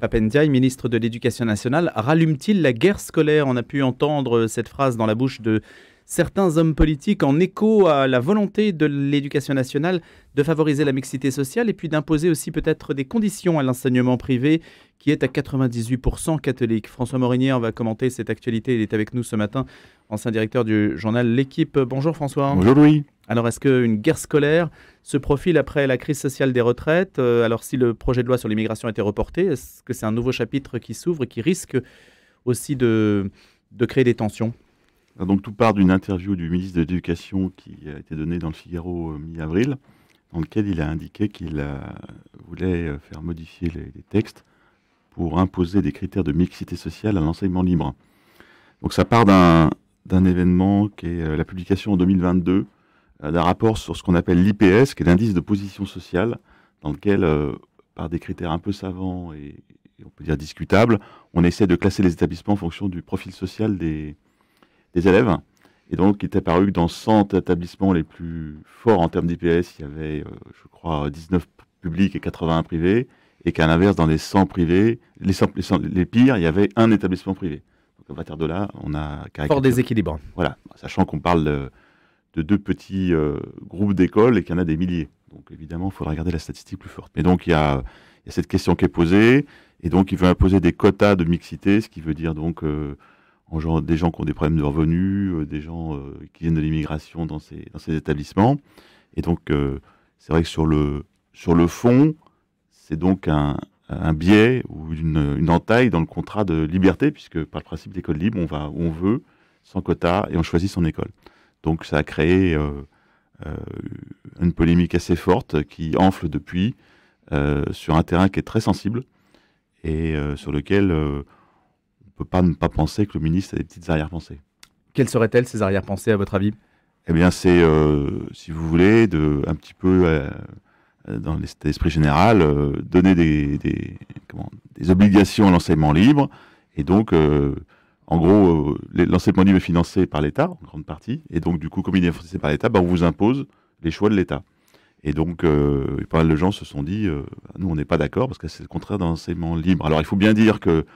Papendiaï, ministre de l'Éducation nationale, rallume-t-il la guerre scolaire On a pu entendre cette phrase dans la bouche de certains hommes politiques en écho à la volonté de l'éducation nationale de favoriser la mixité sociale et puis d'imposer aussi peut-être des conditions à l'enseignement privé qui est à 98% catholique. François Morinière va commenter cette actualité. Il est avec nous ce matin, ancien directeur du journal L'équipe. Bonjour François. Bonjour Louis. Alors est-ce qu'une guerre scolaire, se profile après la crise sociale des retraites. Euh, alors si le projet de loi sur l'immigration a été reporté, est-ce que c'est un nouveau chapitre qui s'ouvre et qui risque aussi de, créer des tensions donc tout part d'une interview du ministre de l'Éducation qui a été donnée dans le Figaro euh, mi-avril, dans lequel il a indiqué qu'il euh, voulait faire modifier les, textes pour imposer des critères de mixité sociale à l'enseignement libre. Donc ça part d'un événement qui est la publication en 2022 euh, d'un rapport sur ce qu'on appelle l'IPS, qui est l'indice de position sociale, dans lequel, euh, par des critères un peu savants et, on peut dire discutables, on essaie de classer les établissements en fonction du profil social des, des élèves. Et donc, il est apparu que dans 100 établissements les plus forts en termes d'IPS, il y avait, euh, je crois, 19 publics et 81 privés, et qu'à l'inverse, dans les 100 privés, les, les, pires, il y avait un établissement privé. Donc, à partir de là, on a... Fort déséquilibre. Voilà, sachant qu'on parle de de deux petits euh, groupes d'écoles et qu'il y en a des milliers. Donc évidemment, il faudra regarder la statistique plus forte. Mais donc il y, a, cette question qui est posée, et donc il veut imposer des quotas de mixité, ce qui veut dire donc euh, des gens qui ont des problèmes de revenus, euh, des gens qui viennent de l'immigration dans ces, établissements. Et donc c'est vrai que sur le, fond, c'est donc un, biais ou une, entaille dans le contrat de liberté, puisque par le principe d'école libre, on va où on veut, sans quota, et on choisit son école. Donc ça a créé euh, euh, une polémique assez forte qui enfle depuis euh, sur un terrain qui est très sensible et sur lequel on ne peut pas ne pas penser que le ministre a des petites arrière-pensées. Quelles seraient-elles ces arrière-pensées à votre avis Eh bien c'est, si vous voulez, de, un petit peu dans l'esprit général, donner des, des, obligations à l'enseignement libre et donc en gros, euh, l'enseignement libre est financé par l'État, en grande partie. Et donc, du coup, comme il est financé par l'État, bah, on vous impose les choix de l'État. Et donc, euh, pas mal de gens se sont dit, euh, bah, nous, on n'est pas d'accord parce que c'est le contraire d'un libre. Alors, il faut bien dire que,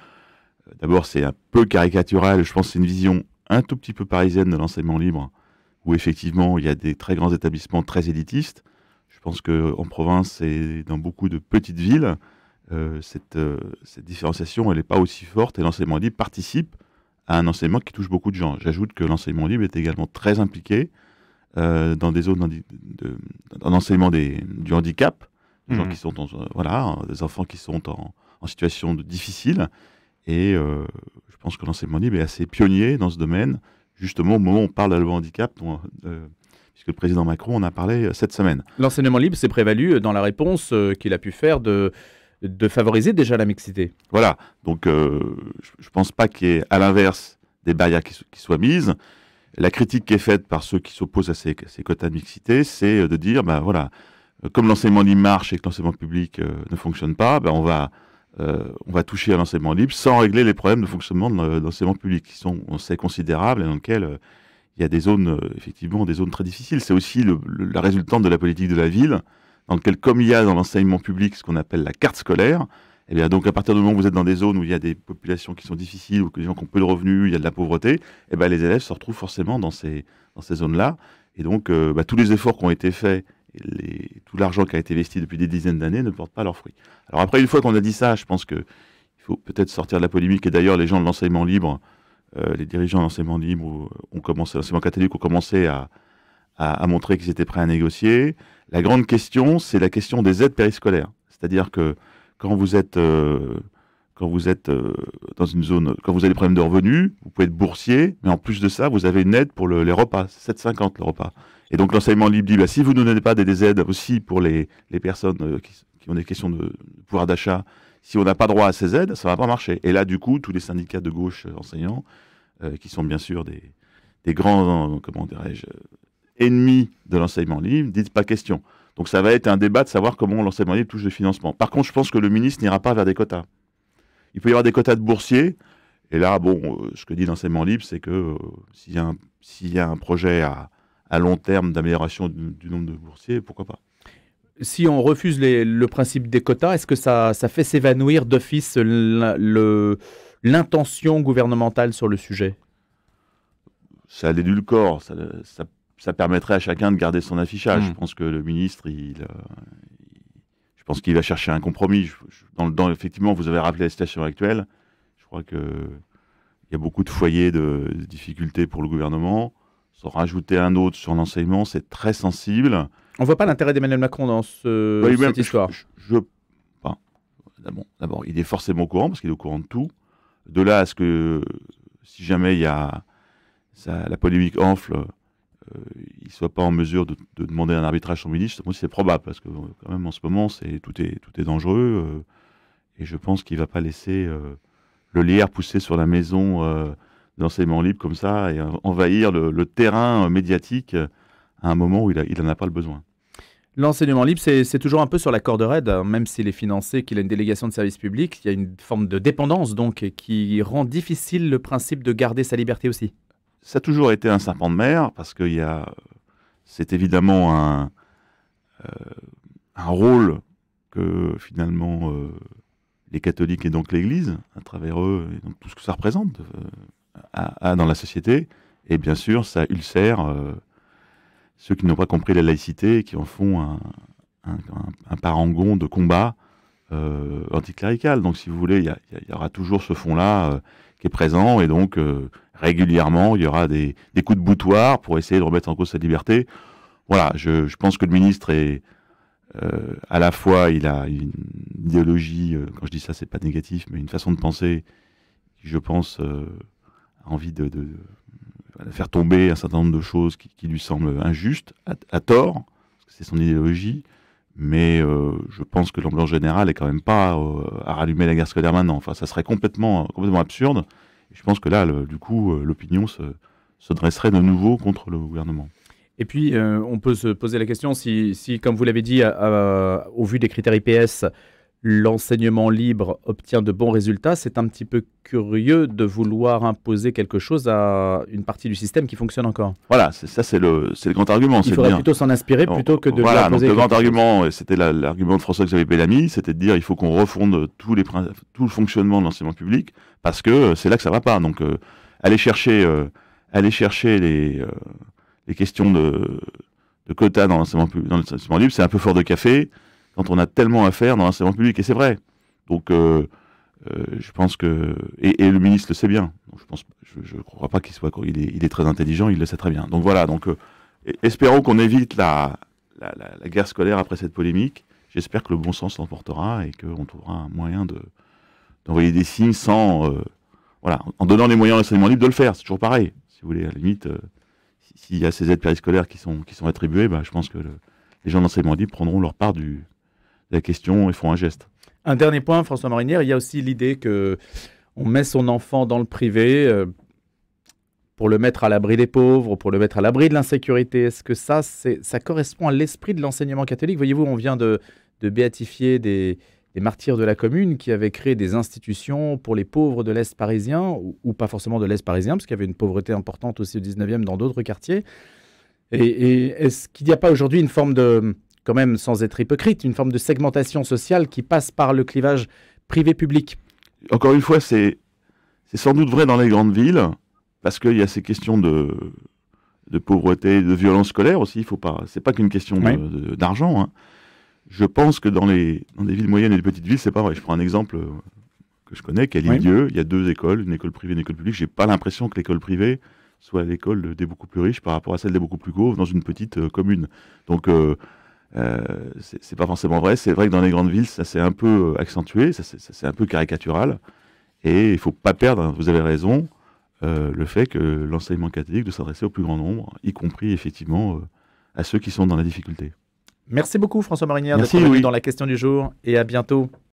d'abord, c'est un peu caricatural. Je pense que c'est une vision un tout petit peu parisienne de l'enseignement libre, où effectivement, il y a des très grands établissements très élitistes. Je pense qu'en province et dans beaucoup de petites villes, cette, cette, différenciation, elle n'est pas aussi forte et l'enseignement libre participe un enseignement qui touche beaucoup de gens. J'ajoute que l'enseignement libre est également très impliqué euh, dans des zones d'enseignement du handicap, des gens mmh. qui sont euh, voilà, des enfants qui sont en, situation de, difficile. Et euh, je pense que l'enseignement libre est assez pionnier dans ce domaine, justement au moment où on parle de handicap, puisque le président Macron en a parlé cette semaine. L'enseignement libre s'est prévalu dans la réponse qu'il a pu faire de de favoriser déjà la mixité. Voilà, donc euh, je ne pense pas qu'il y ait, à l'inverse, des barrières qui, soient mises. La critique qui est faite par ceux qui s'opposent à ces, quotas de mixité, c'est euh, de dire, ben voilà, euh, comme l'enseignement libre marche et que l'enseignement public ne fonctionne pas, bah, on va... on va toucher à l'enseignement libre sans régler les problèmes de fonctionnement de l'enseignement public, qui sont, on sait, considérables et dans lesquels il y a des zones, effectivement, des zones très difficiles. C'est aussi le, la résultante de la politique de la ville, dans lequel, comme il y a dans l'enseignement public ce qu'on appelle la carte scolaire, et eh bien donc à partir du moment où vous êtes dans des zones où il y a des populations qui sont difficiles, ou que des gens qui ont peu de revenus, il y a de la pauvreté, et eh bien les élèves se retrouvent forcément dans ces, dans ces zones-là. Et donc euh, bah, tous les efforts qui ont été faits, tout l'argent qui a été investi depuis des dizaines d'années ne porte pas leurs fruits. Alors après, une fois qu'on a dit ça, je pense qu'il faut peut-être sortir de la polémique. Et d'ailleurs, les gens de l'enseignement libre, euh, les dirigeants de l'enseignement libre euh, ont commencé, l'enseignement catholique ont commencé à, à, qu'ils étaient prêts à négocier. La grande question, c'est la question des aides périscolaires. C'est-à-dire que quand vous êtes, euh, quand vous êtes euh, dans une zone, quand vous avez des problèmes de revenus, vous pouvez être boursier, mais en plus de ça, vous avez une aide pour les repas, 7,50 le repas. Et donc l'enseignement libre dit, bah, si vous ne donnez pas des, aides aussi pour les, personnes euh, qui, ont des questions de, pouvoir d'achat, si on n'a pas droit à ces aides, ça ne va pas marcher. Et là, du coup, tous les syndicats de gauche enseignants, qui sont bien sûr des, des grands, comment dirais-je, ennemi de l'enseignement libre, dites pas question. Donc ça va être un débat de savoir comment l'enseignement libre touche le financement. Par contre, je pense que le ministre n'ira pas vers des quotas. Il peut y avoir des quotas de boursiers. Et là, bon, euh, ce que dit l'enseignement libre, c'est que euh, s'il y, a un projet à, long terme d'amélioration du, nombre de boursiers, pourquoi pas si on refuse le principe des quotas, est-ce que ça, fait s'évanouir d'office l'intention gouvernementale sur le sujet Ça corps. ça, ça ça permettrait à chacun de garder son affichage. Hmm. Je pense que le ministre, euh, il, je pense qu'il va chercher un compromis. dans, effectivement, vous avez rappelé la situation actuelle. Je crois que il y a beaucoup de foyers de, difficultés pour le gouvernement. S'en rajouter un autre sur l'enseignement, c'est très sensible. On voit pas l'intérêt d'Emmanuel Macron dans ce, bah, cette histoire. Je, D'abord, il est forcément au courant parce qu'il est au courant de tout. De là à ce que, si jamais il y a la polémique enfle, euh, il ne soit pas en mesure de, demander un arbitrage en ministre, moi c'est probable, parce que quand même en ce moment, c'est, tout, est, tout est dangereux, euh, et je pense qu'il ne va pas laisser euh, le lierre pousser sur la maison d'enseignement libre comme ça et envahir le, terrain médiatique à un moment où il, n'en a, pas le besoin. L'enseignement libre, c'est toujours un peu sur la corde raide, hein, même s'il est financé, qu'il a une délégation de service public, il y a une forme de dépendance donc qui rend difficile le principe de garder sa liberté aussi ça a toujours été un serpent de mer, parce que c'est évidemment euh, un, rôle que finalement euh, les catholiques et donc l'Église, à travers eux, et donc tout ce que ça représente, euh, a, dans la société. Et bien sûr, ça ulcère ceux qui n'ont pas compris la laïcité et qui en font un, parangon de combat anticlérical. Donc si vous voulez, il y, y, aura toujours ce fond-là qui est présent, et donc régulièrement, il y aura des, coups de boutoir pour essayer de remettre en cause sa liberté. Voilà, je, pense que le ministre est euh, à la fois, il a une idéologie, euh, quand je dis ça, c'est pas négatif, mais une façon de penser qui, je pense, euh, a envie de, faire tomber un certain nombre de choses qui, lui semblent injustes, à, tort, c'est son idéologie. Mais je pense que l'ambiance générale est quand même pas à rallumer la guerre scolaire maintenant. Enfin, ça serait complètement, complètement absurde je pense que là, du coup, euh, l'opinion se, dresserait de nouveau contre le gouvernement. Et puis, euh, on peut se poser la question si, comme vous l'avez dit, au vu des critères IPS, l'enseignement libre obtient de bons résultats, c'est un petit peu curieux de vouloir imposer quelque chose à une partie du système qui fonctionne encore. Voilà, ça c'est le, le, grand argument. Il faudrait plutôt s'en inspirer plutôt que de... Voilà, donc le grand argument, et c'était l'argument de François-Xavier Bellamy, c'était de dire il faut qu'on refonde tout le fonctionnement de l'enseignement public, parce que euh, c'est là que ça va pas. Donc euh, aller chercher, euh, aller chercher les, questions de quotas dans l'enseignement libre, c'est un peu fort de café quand on a tellement à faire dans l'enseignement public. Et c'est vrai. Donc, euh, euh, je pense que. Et, le ministre le sait bien. je ne je, crois pas qu'il soit. Il est, il est, très intelligent, il le sait très bien. Donc voilà. Donc, euh, e-, espérons qu'on évite la, guerre scolaire après cette polémique. J'espère que le bon sens l'emportera et qu'on trouvera un moyen de d'envoyer des signes sans. voilà. En donnant les moyens à l'enseignement libre de le faire. C'est toujours pareil. Si vous voulez, à la limite, s'il y a ces aides périscolaires qui sont, qui sont attribuées, bah, je pense que les gens l'enseignement libre prendront leur part du, la question ils font un geste. Un dernier point, François Marinière, il y a aussi l'idée que on met son enfant dans le privé euh, pour le mettre à l'abri des pauvres, pour le mettre à l'abri de l'insécurité. Est-ce que ça, ça correspond à l'esprit de l'enseignement catholique Voyez-vous, on vient de, de béatifier des, martyrs de la commune qui avaient créé des institutions pour les pauvres de l'Est parisien, ou, pas forcément de l'Est parisien, parce qu'il y avait une pauvreté importante aussi au 19e dans d'autres quartiers. et est-ce qu'il n'y a pas aujourd'hui une forme de quand même, sans être hypocrite, une forme de segmentation sociale qui passe par le clivage privé-public. Encore une fois, c'est sans doute vrai dans les grandes villes, parce qu'il y a ces questions de, de pauvreté, de violence scolaire aussi. Il faut pas, c'est pas qu'une question d'argent. Hein. Je pense que dans les dans villes moyennes et les petites villes, c'est pas vrai. Je prends un exemple euh, que je connais, qu'à Lille-Dieu, il y a deux écoles, une école privée et une école publique. J'ai pas l'impression que l'école privée soit l'école des beaucoup plus riches par rapport à celle des beaucoup plus pauvres dans une petite euh, commune. Donc euh, euh, c'est pas forcément vrai. C'est vrai que dans les grandes villes, ça s'est un peu euh, accentué, ça c'est un peu caricatural. Et il faut pas perdre, hein, vous avez raison, euh, le fait que l'enseignement catholique doit s'adresser au plus grand nombre, y compris effectivement à ceux qui sont dans la difficulté. Merci beaucoup François Marinière d'être venu dans la question du jour et à bientôt.